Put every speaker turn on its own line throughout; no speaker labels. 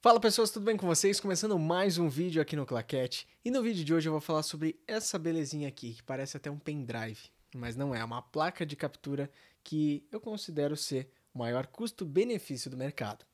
Fala pessoas, tudo bem com vocês? Começando mais um vídeo aqui no Claquete. E no vídeo de hoje eu vou falar sobre essa belezinha aqui, que parece até um pendrive, mas não é, é uma placa de captura que eu considero ser o maior custo-benefício do mercado.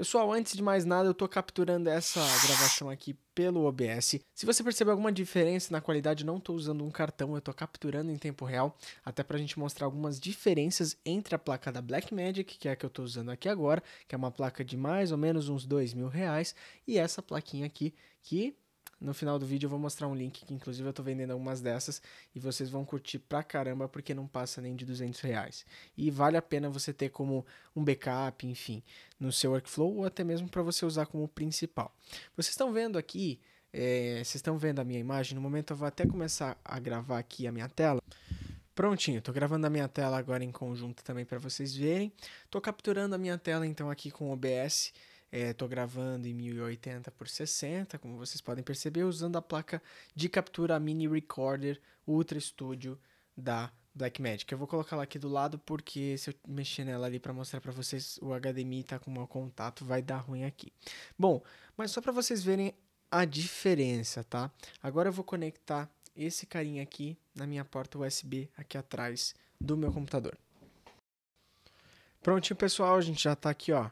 Pessoal, antes de mais nada, eu estou capturando essa gravação aqui pelo OBS. Se você perceber alguma diferença na qualidade, não estou usando um cartão, eu estou capturando em tempo real, até para a gente mostrar algumas diferenças entre a placa da Blackmagic, que é a que eu estou usando aqui agora, que é uma placa de mais ou menos uns dois mil reais, e essa plaquinha aqui, que no final do vídeo eu vou mostrar um link que inclusive eu tô vendendo algumas dessas e vocês vão curtir pra caramba porque não passa nem de 200 reais. E vale a pena você ter como um backup, enfim, no seu workflow ou até mesmo para você usar como principal. Vocês estão vendo aqui, é, vocês estão vendo a minha imagem? No momento eu vou até começar a gravar aqui a minha tela. Prontinho, estou gravando a minha tela agora em conjunto também para vocês verem. Estou capturando a minha tela então aqui com o OBS Estou é, gravando em 1080 por 60, como vocês podem perceber, usando a placa de captura Mini Recorder Ultra Studio da Blackmagic. Eu vou colocar ela aqui do lado porque se eu mexer nela ali para mostrar para vocês o HDMI tá com mau contato, vai dar ruim aqui. Bom, mas só para vocês verem a diferença, tá? Agora eu vou conectar esse carinha aqui na minha porta USB aqui atrás do meu computador. Prontinho, pessoal, a gente já está aqui, ó,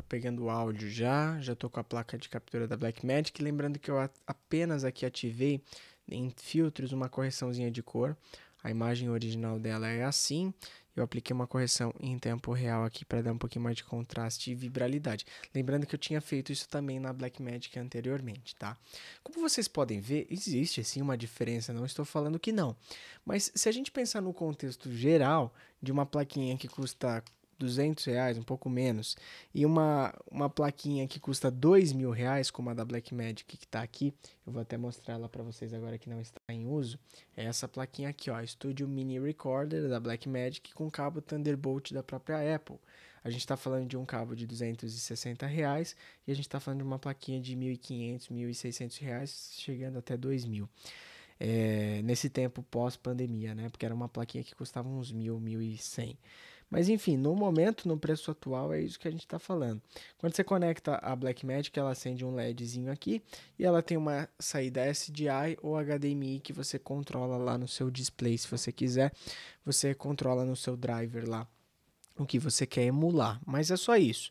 Tá pegando o áudio já, já tô com a placa de captura da Blackmagic, lembrando que eu apenas aqui ativei em filtros uma correçãozinha de cor. A imagem original dela é assim, eu apliquei uma correção em tempo real aqui para dar um pouquinho mais de contraste e vibralidade. Lembrando que eu tinha feito isso também na Blackmagic anteriormente, tá? Como vocês podem ver, existe sim uma diferença, não estou falando que não. Mas se a gente pensar no contexto geral de uma plaquinha que custa 200 reais, um pouco menos, e uma, uma plaquinha que custa 2 mil reais, como a da Blackmagic que está aqui, eu vou até mostrar ela para vocês agora que não está em uso, é essa plaquinha aqui, ó, Studio Mini Recorder da Blackmagic com cabo Thunderbolt da própria Apple. A gente está falando de um cabo de 260 reais e a gente está falando de uma plaquinha de 1.500, 1.600 reais, chegando até 2 mil. É, nesse tempo pós-pandemia, né? Porque era uma plaquinha que custava uns mil, mil e cem. Mas enfim, no momento, no preço atual, é isso que a gente está falando. Quando você conecta a Blackmagic, ela acende um LEDzinho aqui e ela tem uma saída SDI ou HDMI que você controla lá no seu display, se você quiser. Você controla no seu driver lá o que você quer emular, mas é só isso.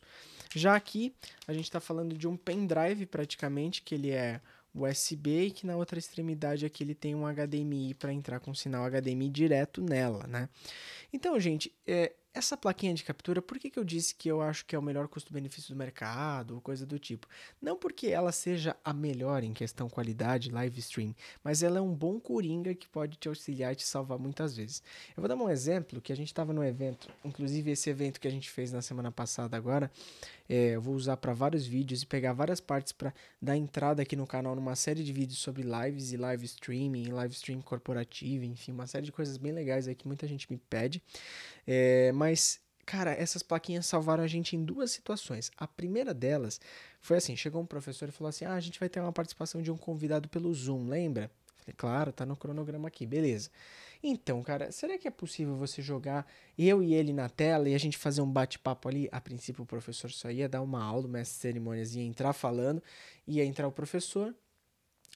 Já aqui, a gente está falando de um pendrive praticamente, que ele é USB e que na outra extremidade aqui ele tem um HDMI para entrar com sinal HDMI direto nela, né? Então, gente, é, essa plaquinha de captura, por que, que eu disse que eu acho que é o melhor custo-benefício do mercado ou coisa do tipo? Não porque ela seja a melhor em questão qualidade, live stream, mas ela é um bom coringa que pode te auxiliar e te salvar muitas vezes. Eu vou dar um exemplo que a gente estava no evento, inclusive esse evento que a gente fez na semana passada agora, é, eu vou usar para vários vídeos e pegar várias partes para dar entrada aqui no canal numa série de vídeos sobre lives e live streaming, live stream corporativo, enfim, uma série de coisas bem legais aí que muita gente me pede. É, mas cara, essas plaquinhas salvaram a gente em duas situações. A primeira delas foi assim: chegou um professor e falou assim: ah, a gente vai ter uma participação de um convidado pelo Zoom, lembra? Falei, claro, tá no cronograma aqui, beleza. Então, cara, será que é possível você jogar eu e ele na tela e a gente fazer um bate-papo ali? A princípio, o professor só ia dar uma aula, o mestre cerimônias ia entrar falando, ia entrar o professor,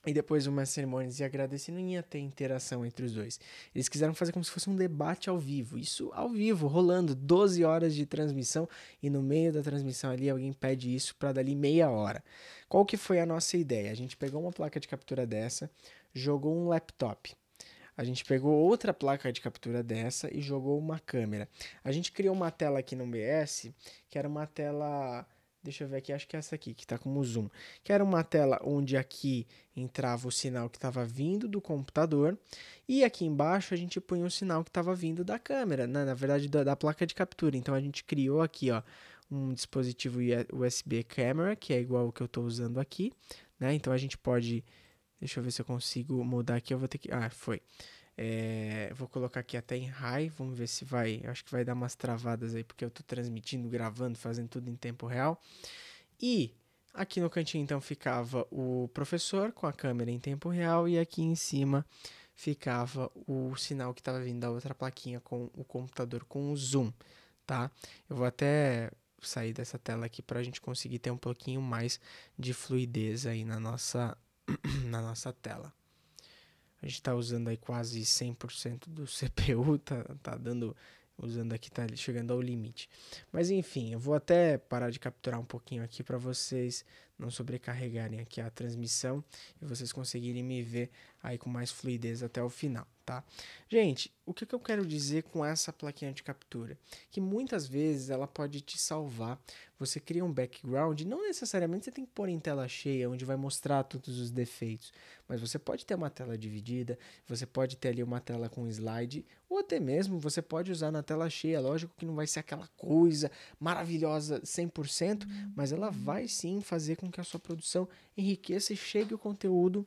e depois uma cerimônia e agradecendo, ia ter interação entre os dois. Eles quiseram fazer como se fosse um debate ao vivo. Isso ao vivo, rolando 12 horas de transmissão e no meio da transmissão ali alguém pede isso para dali meia hora. Qual que foi a nossa ideia? A gente pegou uma placa de captura dessa, jogou um laptop a gente pegou outra placa de captura dessa e jogou uma câmera. A gente criou uma tela aqui no BS, que era uma tela. Deixa eu ver aqui, acho que é essa aqui, que está como zoom. Que era uma tela onde aqui entrava o sinal que estava vindo do computador e aqui embaixo a gente punha o sinal que estava vindo da câmera, né? na verdade da, da placa de captura. Então a gente criou aqui, ó, um dispositivo USB camera, que é igual ao que eu estou usando aqui, né? Então a gente pode Deixa eu ver se eu consigo mudar aqui. Eu vou ter que. Ah, foi. É, vou colocar aqui até em high, vamos ver se vai. Acho que vai dar umas travadas aí, porque eu estou transmitindo, gravando, fazendo tudo em tempo real. E aqui no cantinho então ficava o professor com a câmera em tempo real, e aqui em cima ficava o sinal que estava vindo da outra plaquinha com o computador com o zoom, tá? Eu vou até sair dessa tela aqui para a gente conseguir ter um pouquinho mais de fluidez aí na nossa na nossa tela. A gente está usando aí quase 100% do CPU, tá, tá dando usando aqui tá chegando ao limite. Mas enfim, eu vou até parar de capturar um pouquinho aqui para vocês não sobrecarregarem aqui a transmissão e vocês conseguirem me ver aí com mais fluidez até o final tá? Gente, o que, eu quero dizer com essa plaquinha de captura? Que muitas vezes ela pode te salvar. Você cria um background, não necessariamente você tem que pôr em tela cheia, onde vai mostrar todos os defeitos, mas você pode ter uma tela dividida, você pode ter ali uma tela com slide, ou até mesmo você pode usar na tela cheia. Lógico que não vai ser aquela coisa maravilhosa 100%, uhum. mas ela vai sim fazer com que a sua produção enriqueça e chegue o conteúdo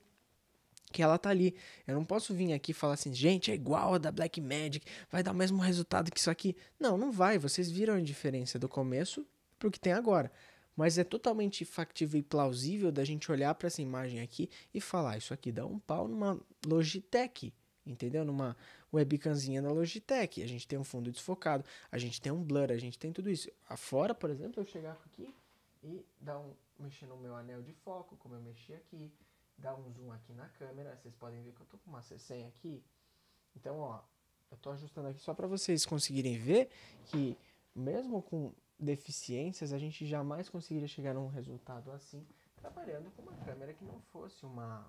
que ela tá ali. Eu não posso vir aqui e falar assim, gente, é igual a da Black Magic, vai dar o mesmo resultado que isso aqui. Não, não vai. Vocês viram a diferença do começo pro que tem agora. Mas é totalmente factível e plausível da gente olhar para essa imagem aqui e falar, isso aqui dá um pau numa Logitech, entendeu? Numa webcamzinha da Logitech. A gente tem um fundo desfocado, a gente tem um blur, a gente tem tudo isso. Afora, por exemplo, eu chegar aqui e dar um mexer no meu anel de foco, como eu mexi aqui, dar um zoom aqui na câmera. Vocês podem ver que eu tô com uma C100 aqui. Então, ó, eu tô ajustando aqui só para vocês conseguirem ver que mesmo com deficiências, a gente jamais conseguiria chegar a um resultado assim trabalhando com uma câmera que não fosse uma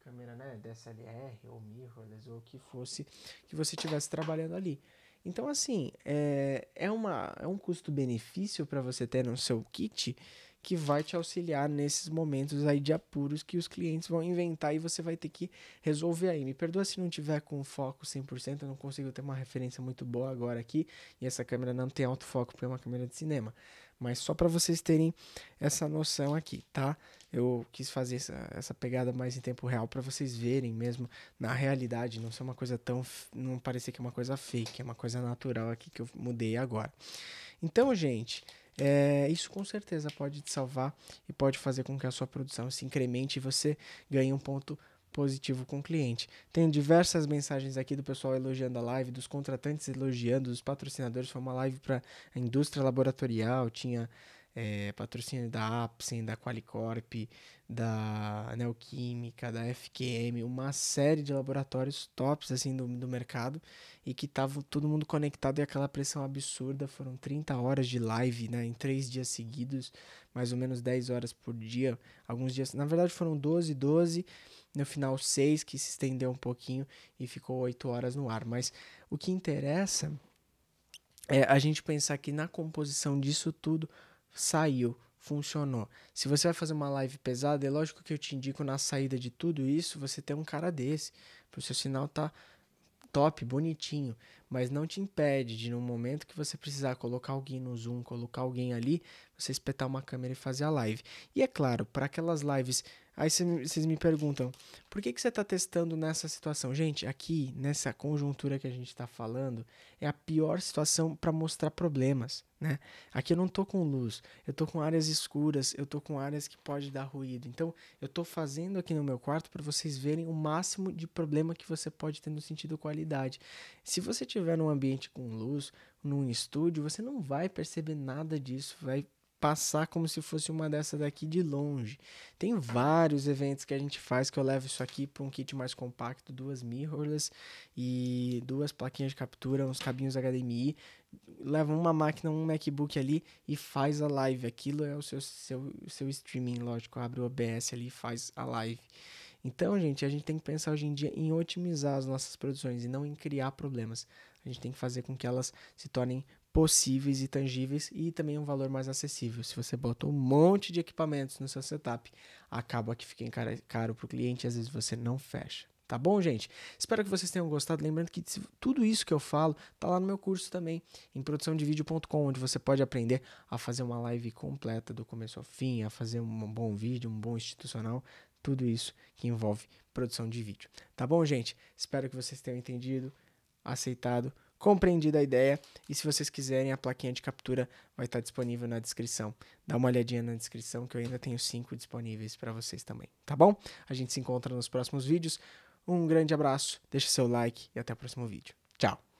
câmera, né, DSLR ou mirrorless ou que fosse que você estivesse trabalhando ali. Então, assim, é, é, uma, é um custo-benefício para você ter no seu kit que vai te auxiliar nesses momentos aí de apuros que os clientes vão inventar e você vai ter que resolver aí. Me perdoa se não tiver com foco 100%, eu não consigo ter uma referência muito boa agora aqui e essa câmera não tem alto foco porque é uma câmera de cinema, mas só para vocês terem essa noção aqui, tá? Eu quis fazer essa, essa pegada mais em tempo real para vocês verem mesmo na realidade, não ser uma coisa tão não parecer que é uma coisa fake, é uma coisa natural aqui que eu mudei agora. Então, gente, é, isso com certeza pode te salvar e pode fazer com que a sua produção se incremente e você ganhe um ponto positivo com o cliente. Tenho diversas mensagens aqui do pessoal elogiando a live, dos contratantes elogiando, dos patrocinadores. Foi uma live para a indústria laboratorial, tinha é, patrocínio da Apsen, da Qualicorp, da Neoquímica, da FQM, uma série de laboratórios tops assim do, do mercado e que tava todo mundo conectado e aquela pressão absurda, foram 30 horas de live, né, em três dias seguidos, mais ou menos 10 horas por dia, alguns dias, na verdade foram 12, 12, no final 6 que se estendeu um pouquinho e ficou 8 horas no ar, mas o que interessa é a gente pensar que na composição disso tudo saiu, funcionou. Se você vai fazer uma live pesada, é lógico que eu te indico na saída de tudo isso você ter um cara desse, para o seu sinal tá top, bonitinho, mas não te impede de no momento que você precisar colocar alguém no Zoom, colocar alguém ali, você espetar uma câmera e fazer a live. E é claro, para aquelas lives Aí vocês me perguntam, por que, que você está testando nessa situação? Gente, aqui, nessa conjuntura que a gente está falando, é a pior situação para mostrar problemas, né? Aqui eu não tô com luz, eu tô com áreas escuras, eu tô com áreas que pode dar ruído. Então, eu estou fazendo aqui no meu quarto para vocês verem o máximo de problema que você pode ter no sentido qualidade. Se você tiver num ambiente com luz, num estúdio, você não vai perceber nada disso, vai passar como se fosse uma dessa daqui de longe. Tem vários eventos que a gente faz que eu levo isso aqui para um kit mais compacto, duas mirrorless e duas plaquinhas de captura, uns cabinhos HDMI, leva uma máquina, um MacBook ali e faz a live. Aquilo é o seu seu, seu streaming, lógico, abre o OBS ali e faz a live. Então, gente, a gente tem que pensar hoje em dia em otimizar as nossas produções e não em criar problemas. A gente tem que fazer com que elas se tornem possíveis e tangíveis e também um valor mais acessível. Se você bota um monte de equipamentos no seu setup, acaba que fica caro para o cliente e às vezes você não fecha. Tá bom, gente? Espero que vocês tenham gostado. Lembrando que tudo isso que eu falo tá lá no meu curso também, em produçãodevideo.com, onde você pode aprender a fazer uma live completa do começo ao fim, a fazer um bom vídeo, um bom institucional, tudo isso que envolve produção de vídeo. Tá bom, gente? Espero que vocês tenham entendido, aceitado compreendida a ideia. E se vocês quiserem, a plaquinha de captura vai estar disponível na descrição. Dá uma olhadinha na descrição que eu ainda tenho cinco disponíveis para vocês também, tá bom? A gente se encontra nos próximos vídeos. Um grande abraço, deixa seu like e até o próximo vídeo. Tchau!